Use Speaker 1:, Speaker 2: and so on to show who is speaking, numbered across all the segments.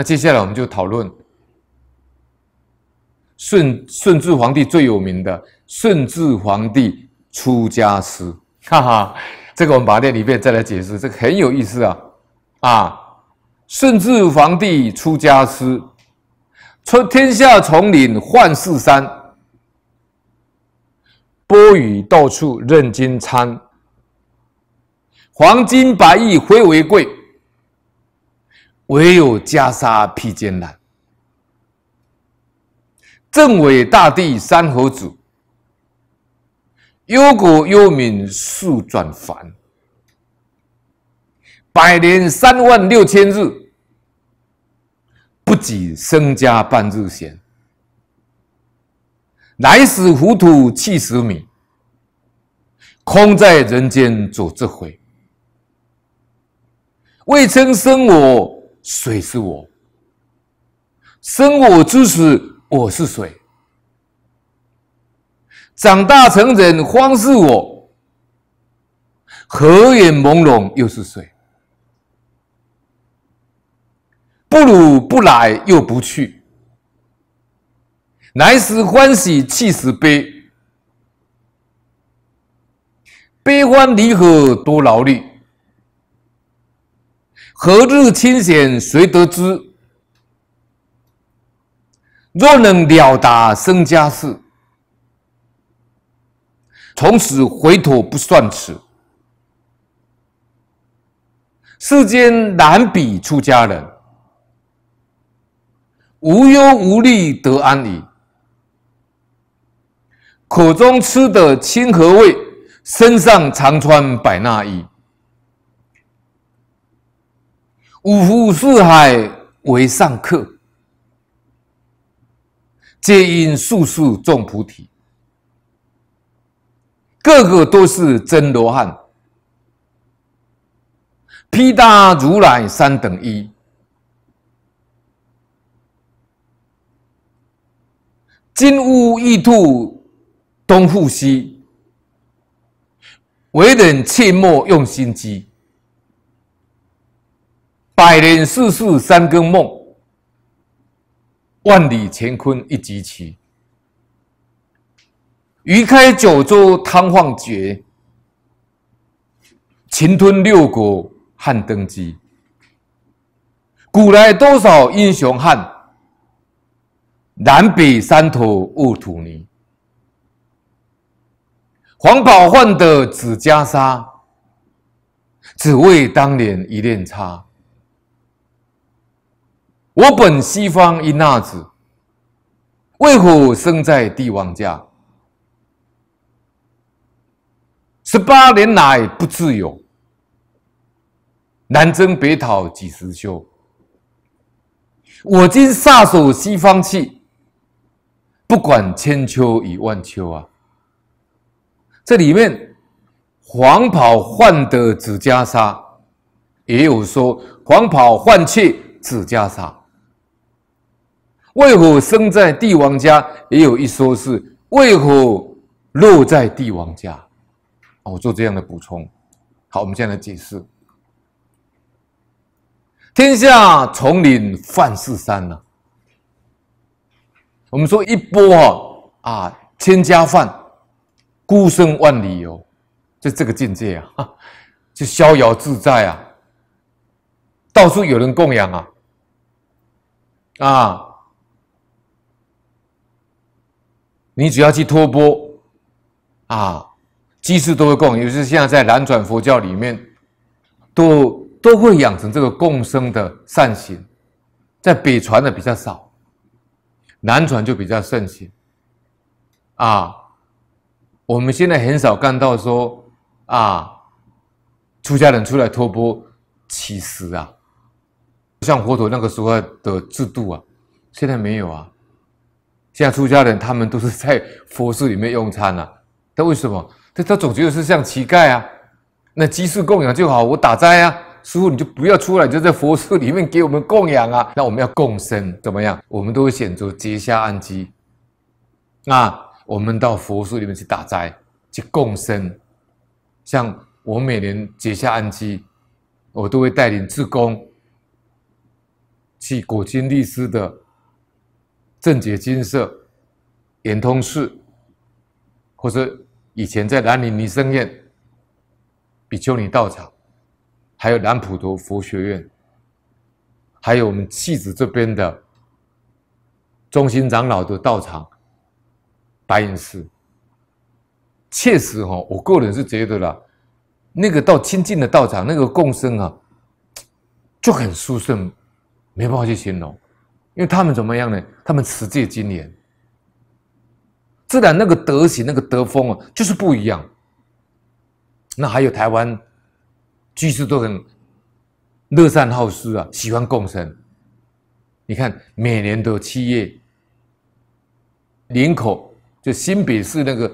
Speaker 1: 那接下来我们就讨论顺顺治皇帝最有名的《顺治皇帝出家诗》，哈哈，这个我们它殿里遍再来解释，这个很有意思啊啊！顺治皇帝出家诗，出天下丛林幻四山，钵盂到处任金餐，黄金百亿非为贵。唯有袈裟披肩难，正尾大地山河主，忧国忧民数转凡，百年三万六千日，不及身家半日闲。来时糊涂去死米，空在人间走智慧，未曾生我。水是我，生我之时，我是水；长大成人，方是我；合眼朦胧，又是水；不如不来，又不去；来时欢喜，去时悲；悲欢离合，多劳力。何日清闲谁得知？若能了达身家事，从此回头不算迟。世间难比出家人，无忧无虑得安宁。口中吃的清和味，身上常穿百衲衣。五湖四海为上客，皆因树树种菩提，个个都是真罗汉。披大如来三等一，金乌玉兔东复西，为人切莫用心机。百年世事三更梦，万里乾坤一局棋。一开九州汤放绝，秦吞六国汉登基。古来多少英雄汉，南北山头沃土泥。黄宝焕的紫袈裟，只为当年一念差。我本西方一纳子，为何生在帝王家？十八年来不自由，南征北讨几时休？我今撒手西方去，不管千秋与万秋啊！这里面黄袍换得紫袈裟，也有说黄袍换去紫袈裟。魏虎生在帝王家，也有一说是魏虎落在帝王家。我做这样的补充。好，我们在来解释：天下丛林犯四山呢？我们说一波啊啊，千家饭，孤身万里游，就这个境界啊，就逍遥自在啊，到处有人供养啊，啊。你只要去托钵，啊，祭祀都会供，尤其是现在在南传佛教里面，都都会养成这个共生的善行，在北传的比较少，南传就比较盛行。啊，我们现在很少看到说啊，出家人出来托钵，其实啊，像佛陀那个时候的制度啊，现在没有啊。像出家人，他们都是在佛寺里面用餐了，但为什么？他他总觉得是像乞丐啊？那鸡世供养就好，我打斋啊，师傅你就不要出来，就在佛寺里面给我们供养啊。那我们要共生怎么样？我们都会选择结下安基，那我们到佛寺里面去打斋，去共生。像我每年结下安基，我都会带领志工去古金律师的。正觉金色、圆通寺，或者以前在南宁尼生院、比丘尼道场，还有南普陀佛学院，还有我们弃子这边的中心长老的道场，白云寺，确实哈，我个人是觉得啦，那个到清净的道场，那个共生啊，就很殊胜，没办法去形容。因为他们怎么样呢？他们持戒精年，自然那个德行、那个德风啊，就是不一样。那还有台湾居士都很乐善好施啊，喜欢共生。你看，每年都七月林口，就新北市那个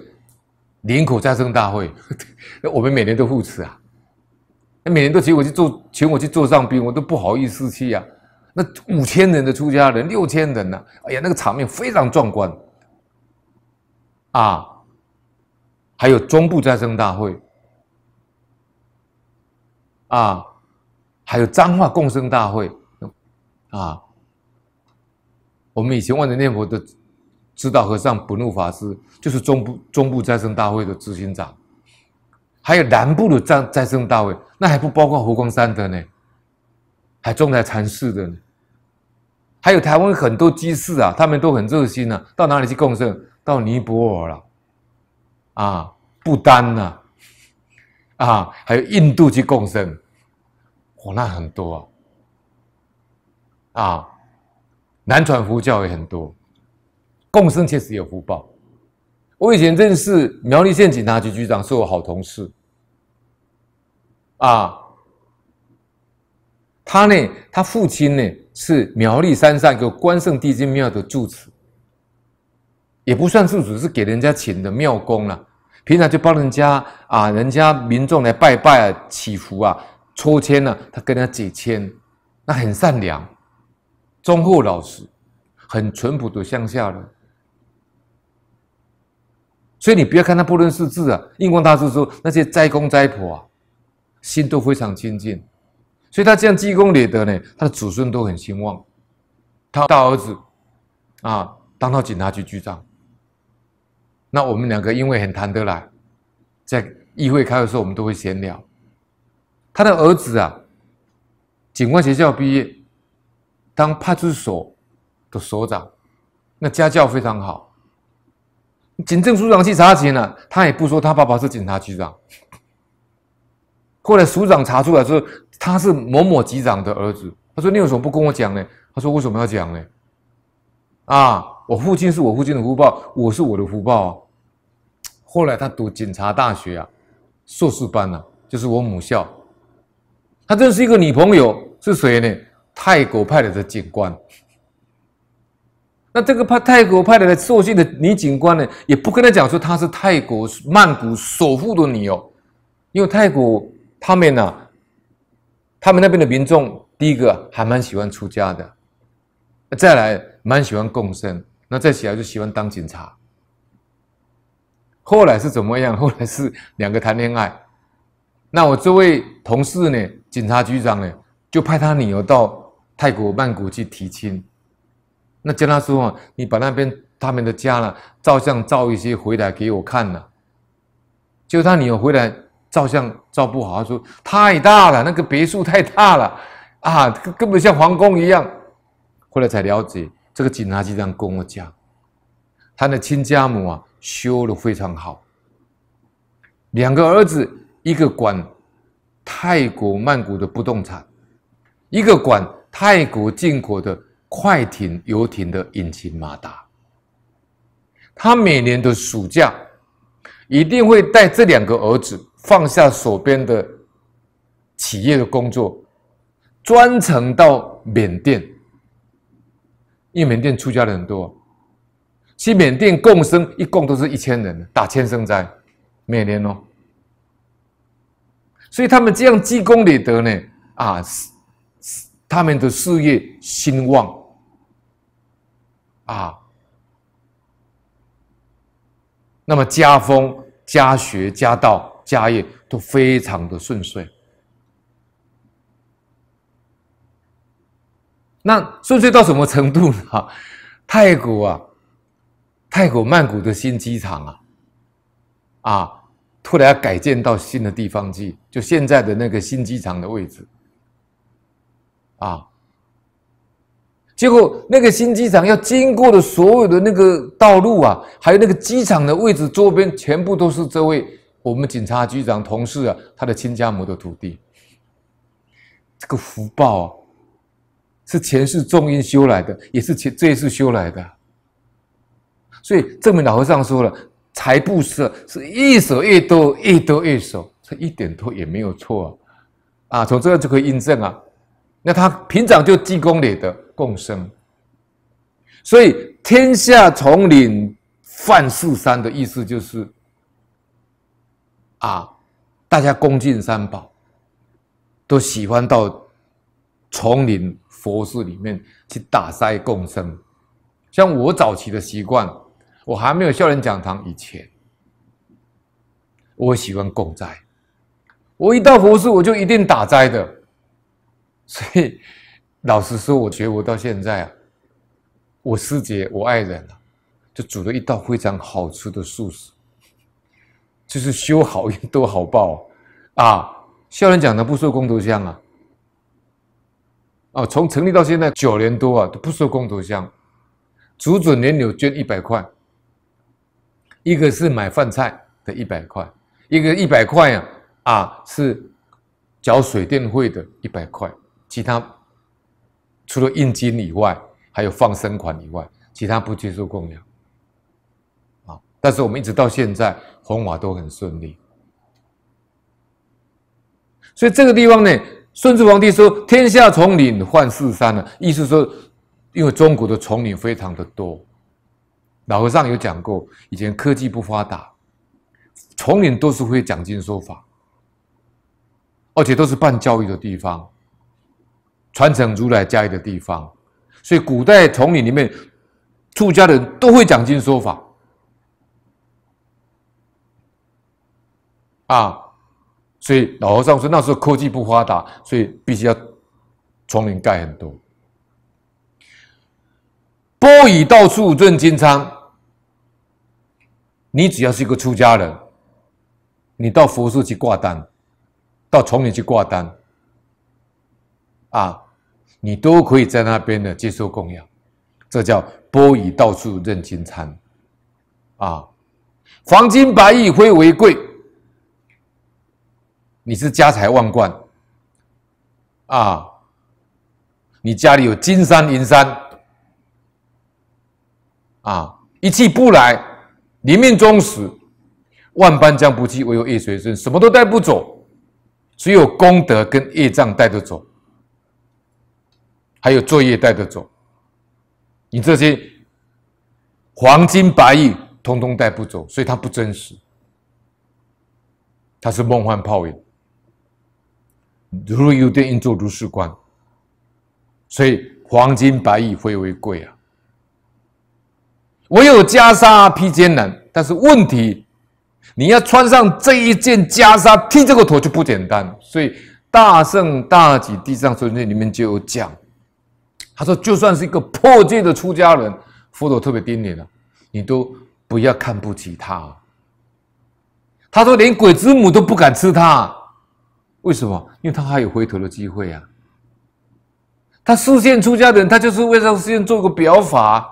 Speaker 1: 林口再生大会，我们每年都护持啊。每年都请我去做，请我去做上宾，我都不好意思去啊。那五千人的出家人，六千人呢？哎呀，那个场面非常壮观，啊，还有中部再生大会，啊，还有彰化共生大会，啊，我们以前万能念佛的指导和尚本路法师，就是中部中部再生大会的执行长，还有南部的再再生大会，那还不包括湖光山的呢，还重在禅寺的呢。还有台湾很多居士啊，他们都很热心啊，到哪里去共生？到尼泊尔了，啊，不丹了，啊，还有印度去共生，我那很多，啊，南传佛教也很多，共生确实有福报。我以前认识苗栗县警察局局长，是我好同事，啊。他呢？他父亲呢？是苗栗山上一个关圣帝君庙的住持，也不算住持，是给人家请的庙工了。平常就帮人家啊，人家民众来拜拜啊、祈福啊、抽签啊，他跟他解签，那很善良、忠厚老实、很淳朴的乡下人。所以你不要看他不认识字啊。印光大师说，那些斋公斋婆啊，心都非常清净。所以他这样积功累德呢，他的祖孙都很兴旺。他大儿子，啊，当到警察局局长。那我们两个因为很谈得来，在议会开的时候，我们都会闲聊。他的儿子啊，警官学校毕业，当派出所的所长，那家教非常好。警政署长去查缉啊，他也不说他爸爸是警察局长。后来署长查出来，说他是某某局长的儿子。他说：“你有什么不跟我讲呢？”他说：“为什么要讲呢？啊，我父亲是我父亲的福报，我是我的福报啊。”后来他读警察大学啊，硕士班啊，就是我母校。他认识一个女朋友是谁呢？泰国派来的警官。那这个派泰国派来的受训的女警官呢，也不跟他讲说她是泰国曼谷首富的女友，因为泰国。他们呢？他们那边的民众，第一个还蛮喜欢出家的，再来蛮喜欢共生，那再起来就喜欢当警察。后来是怎么样？后来是两个谈恋爱。那我这位同事呢，警察局长呢，就派他女儿到泰国曼谷去提亲。那叫他说：“你把那边他们的家呢，照相照一些回来给我看呢。”就他女儿回来。照相照不好，他说太大了，那个别墅太大了，啊，根本像皇宫一样。后来才了解，这个警察局长跟我讲，他的亲家母啊修的非常好。两个儿子，一个管泰国曼谷的不动产，一个管泰国、进口的快艇、游艇的引擎马达。他每年的暑假一定会带这两个儿子。放下手边的企业的工作，专程到缅甸，因为缅甸出家的很多，去缅甸共生，一共都是一千人打千生灾，每年哦，所以他们这样积功累德呢，啊，他们的事业兴旺，啊，那么家风、家学、家道。家业都非常的顺遂，那顺遂到什么程度呢？泰国啊，泰国曼谷的新机场啊，啊，突然要改建到新的地方去，就现在的那个新机场的位置，啊，结果那个新机场要经过的所有的那个道路啊，还有那个机场的位置周边，全部都是这位。我们警察局长同事啊，他的亲家母的徒弟，这个福报啊，是前世重因修来的，也是前这一次修来的。所以，证明老和尚说了，财布施是越手越多，越多越少，这一点多也没有错啊！啊，从这个就可以印证啊。那他平常就积功德，共生。所以，天下丛林范四山的意思就是。啊！大家恭敬三宝，都喜欢到丛林佛寺里面去打斋共生。像我早期的习惯，我还没有校园讲堂以前，我喜欢供斋。我一到佛寺，我就一定打斋的。所以，老实说，我学佛到现在啊，我师姐，我爱人啊，就煮了一道非常好吃的素食。就是修好运都好报，啊，孝人讲的不收功头箱啊，啊，从成立到现在九年多啊，都不收功头箱，只准年年捐一百块，一个是买饭菜的一百块，一个一百块啊，啊，是缴水电费的一百块，其他除了印金以外，还有放生款以外，其他不接受供养。但是我们一直到现在，弘法都很顺利。所以这个地方呢，顺治皇帝说：“天下丛林换四山了。”意思说，因为中国的丛林非常的多。老和尚有讲过，以前科技不发达，丛林都是会讲经说法，而且都是办教育的地方，传承如来家业的地方。所以古代丛林里面，出家的人都会讲经说法。啊，所以老和尚说那时候科技不发达，所以必须要丛林盖很多。钵以到处任金餐，你只要是一个出家人，你到佛寺去挂单，到丛林去挂单，啊，你都可以在那边呢接受供养，这叫钵以到处任金餐。啊，黄金白玉非为贵。你是家财万贯，啊，你家里有金山银山，啊，一气不来，临命终时，万般将不弃，唯有业随身，什么都带不走，只有功德跟业障带得走，还有作业带得走，你这些黄金白玉通通带不走，所以它不真实，它是梦幻泡影。如有对应做如是观，所以黄金白玉非为贵啊！唯有袈裟披艰难，但是问题，你要穿上这一件袈裟剃这个头就不简单。所以大圣大吉地藏尊那里面就有讲，他说就算是一个破戒的出家人，佛陀特别叮咛了，你都不要看不起他。他说连鬼之母都不敢吃他。为什么？因为他还有回头的机会啊。他视线出家的人，他就是为让世线做个表法，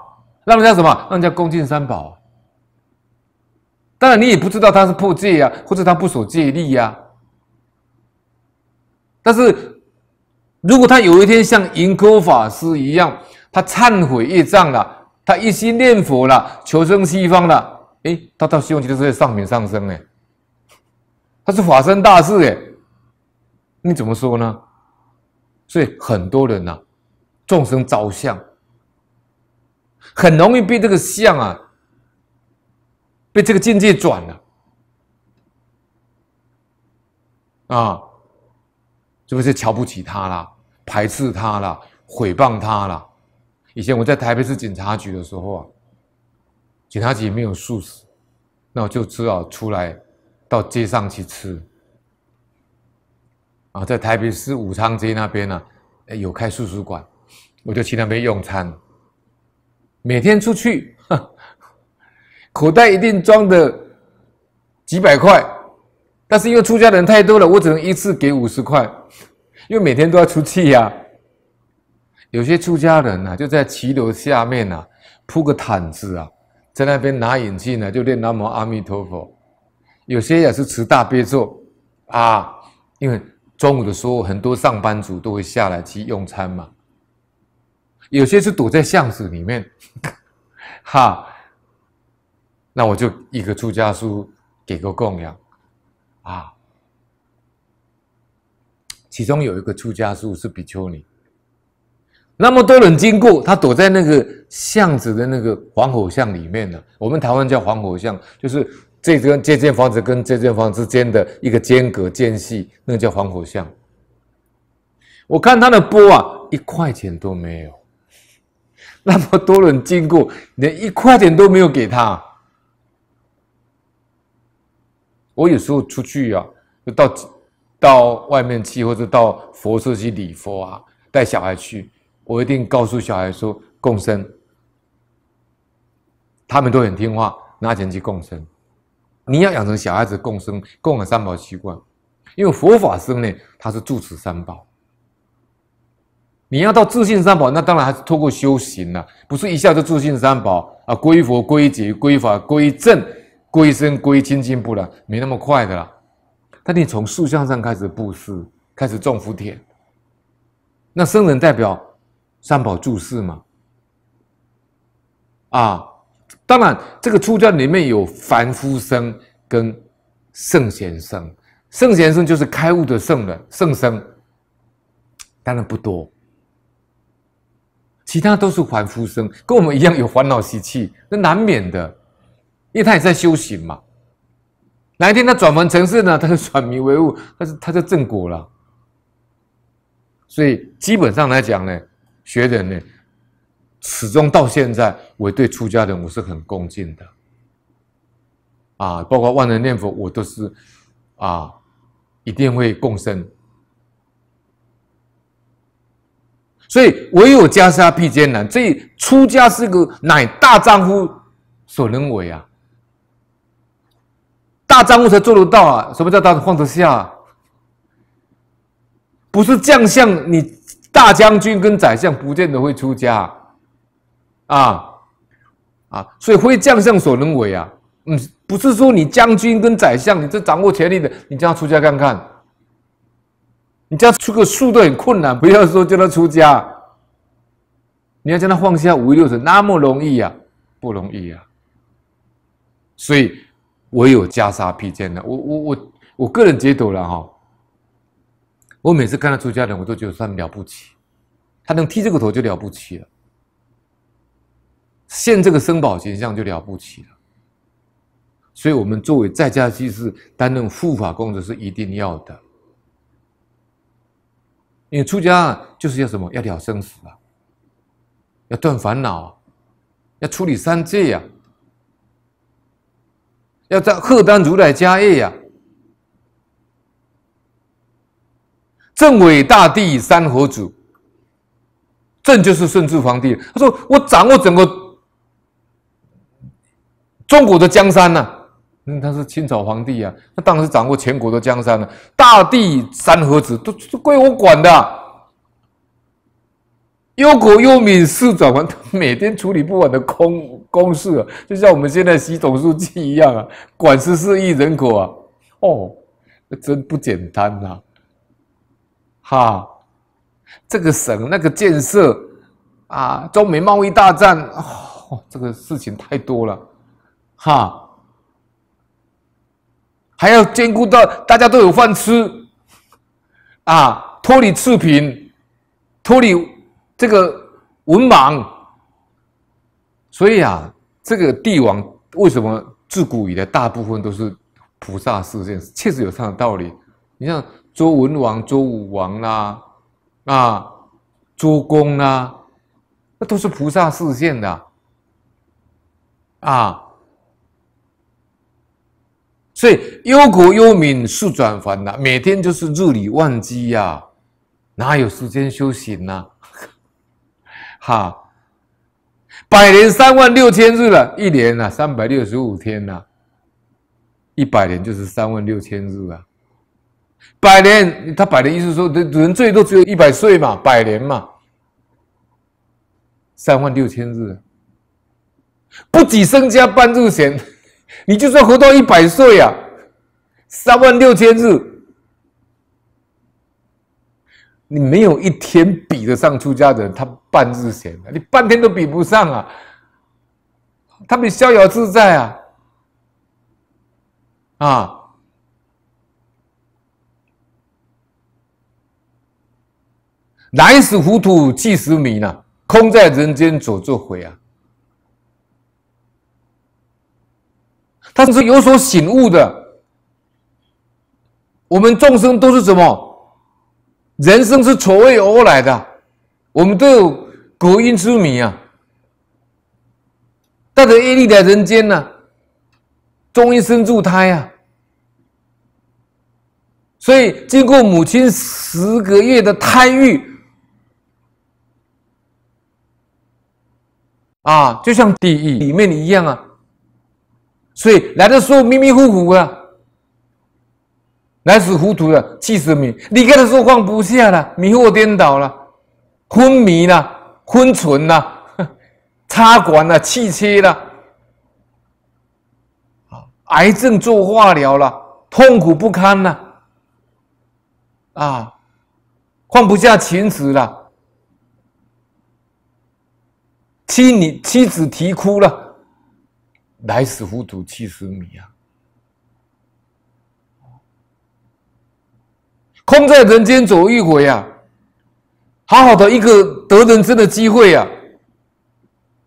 Speaker 1: 让人家什么？让人家恭敬三宝。当然，你也不知道他是破戒呀，或者他不守戒律呀。但是如果他有一天像云科法师一样，他忏悔业障了，他一心念佛了，求生西方了，诶，他他希望就是上品上升诶，他是法身大事诶。你怎么说呢？所以很多人呐，众生着像，很容易被这个像啊，被这个境界转了，啊，是不是瞧不起他啦，排斥他啦，毁谤他啦？以前我在台北市警察局的时候啊，警察局没有素食，那我就只好出来到街上去吃。啊，在台北市武昌街那边呢，哎，有开素食馆，我就去那边用餐。每天出去，口袋一定装的几百块，但是因为出家人太多了，我只能一次给五十块，因为每天都要出去呀。有些出家人呢，就在骑楼下面呢铺个毯子啊，在那边拿眼镜呢就念南无阿弥陀佛。有些也是持大悲咒啊，因为。中午的时候，很多上班族都会下来去用餐嘛。有些是躲在巷子里面，哈。那我就一个出家书给个供养，啊。其中有一个出家书是比丘尼，那么多人经过，他躲在那个巷子的那个黄火巷里面呢。我们台湾叫黄火巷，就是。这跟这间房子跟这间房之间的一个间隔间隙，那个叫黄火巷。我看他的波啊，一块钱都没有，那么多人经过，连一块钱都没有给他。我有时候出去啊，到到外面去，或者到佛寺去礼佛啊，带小孩去，我一定告诉小孩说共生，他们都很听话，拿钱去共生。你要养成小孩子共生共养三宝习惯，因为佛法生呢，它是住持三宝。你要到自信三宝，那当然还是透过修行了，不是一下就自信三宝啊，归佛、归皈归法、归正、归身、归清净不了，没那么快的啦。但你从塑像上开始布施，开始种福田，那僧人代表三宝住世嘛，啊。当然，这个出家里面有凡夫生跟圣贤生。圣贤生就是开悟的圣人，圣生当然不多。其他都是凡夫生，跟我们一样有烦恼习气，那难免的。因为他也在修行嘛。哪一天他转凡成圣呢？他就转迷为悟，他是他就正果了。所以基本上来讲呢，学人呢。始终到现在，我对出家人我是很恭敬的，啊，包括万能念佛，我都是，啊，一定会共生。所以唯有袈裟披艰难，这出家是个乃大丈夫所能为啊，大丈夫才做得到啊。什么叫大丈夫下？不是将相，你大将军跟宰相不见得会出家。啊，啊，所以非将相所能为啊！嗯，不是说你将军跟宰相，你这掌握权力的，你叫他出家看看，你叫出个术都很困难，不要说叫他出家，你要叫他放下五欲六尘，那么容易啊，不容易啊，所以我有袈裟披肩的，我我我我个人解读了哈，我每次看他出家人，我都觉得算了不起，他能剃这个头就了不起了。现这个生宝形象就了不起了，所以我们作为在家居士担任护法功德是一定要的。因为出家就是要什么？要了生死啊，要断烦恼，要处理三界呀，要在贺丹如来家业呀。正伟大帝三合主，朕就是顺治皇帝。他说：“我掌握整个。”中国的江山呢？嗯，他是清朝皇帝啊，他当然是掌握全国的江山了。大地山河子都都归我管的。忧国忧民四转弯，每天处理不完的公公事，就像我们现在习总书记一样啊，管十四亿人口啊，哦，那真不简单呐！哈，这个省那个建设啊，中美贸易大战，哦，这个事情太多了。哈，还要兼顾到大家都有饭吃，啊，脱离赤贫，脱离这个文盲，所以啊，这个帝王为什么自古以来大部分都是菩萨示现？确实有这样的道理。你像周文王、周武王啦，啊，周公啦，那都是菩萨示现的，啊。所以忧国忧民，速转烦呐，每天就是日理万机呀，哪有时间修行呢？哈，百年三万六千日了一年啊、三百六十五天呢，一百年就是三万六千日啊。百年，他百年意思说，人人最多只有一百岁嘛，百年嘛，三万六千日，不计身家半柱钱。你就算活到一百岁啊，三万六千日，你没有一天比得上出家人。他半日闲，你半天都比不上啊。他们逍遥自在啊，啊！来时糊涂，去时迷了，空在人间做作回啊。他是有所醒悟的。我们众生都是什么？人生是错位而来的，我们都有果因之名啊！带着业力在人间呢，终一生助胎啊。所以，经过母亲十个月的胎育啊，就像地狱里面一样啊。所以来的时候迷迷糊糊的，来死糊涂的，气死你！离开的时候放不下了，迷惑颠倒了，昏迷了，昏沉了，插管了，气切了，癌症做化疗了，痛苦不堪了，啊，放不下情子了，妻女妻子啼哭了。来死糊涂七十米啊！空在人间走一回啊！好好的一个得人生的机会啊！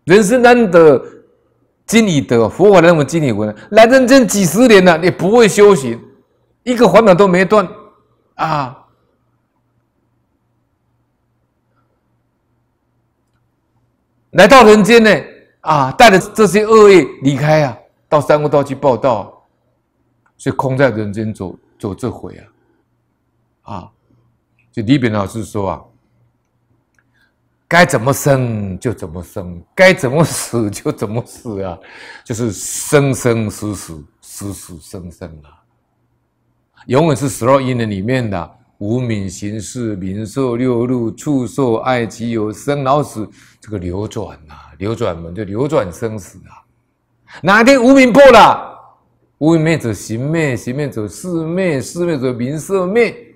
Speaker 1: 人生难得，今已得。佛法认为今已得。来人间几十年了，你不会修行，一个烦恼都没断啊！来到人间呢？啊，带着这些恶业离开啊，到三国道去报道，所以空在人间走走这回啊，啊，就李炳老师说啊，该怎么生就怎么生，该怎么死就怎么死啊，就是生生死死，死死生生啊，永远是十二因的里面的无名行、事，名、受、六路，畜受、爱、集、有、生、老、死，这个流转啊。流转门就流转生死啊！哪天无名破了，无名灭者行灭，行灭者世灭，世灭者名色灭，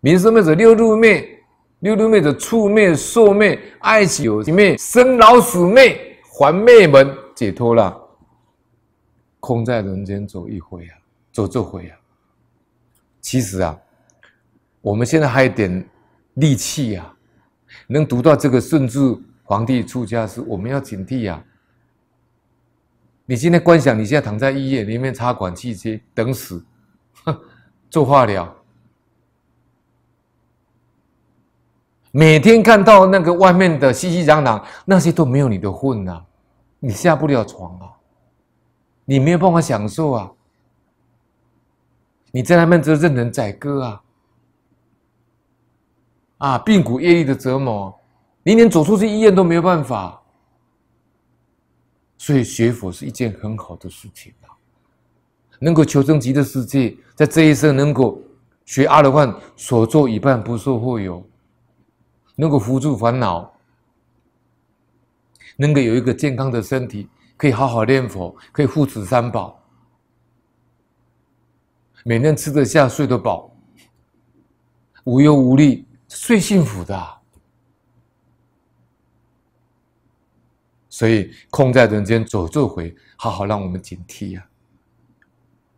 Speaker 1: 名色灭者六入灭，六入灭者触灭、受灭、爱喜灭、生老死灭，还灭门解脱了，空在人间走一回啊，走这回啊！其实啊，我们现在还有点力气啊，能读到这个，甚至。皇帝出家时，我们要警惕呀！你今天观想，你现在躺在医院里面插管、气切、等死，做化疗，每天看到那个外面的熙熙攘攘，那些都没有你的份呐！你下不了床啊，你没有办法享受啊！你在那边就任人宰割啊！啊，病苦业力的折磨。你连走出去医院都没有办法，所以学佛是一件很好的事情啊！能够求生极乐世界，在这一生能够学阿罗汉，所做一半不受后有，能够扶助烦恼，能够有一个健康的身体，可以好好念佛，可以护持三宝，每天吃得下，睡得饱，无忧无虑，最幸福的。所以，空在人间走作回，好好让我们警惕呀。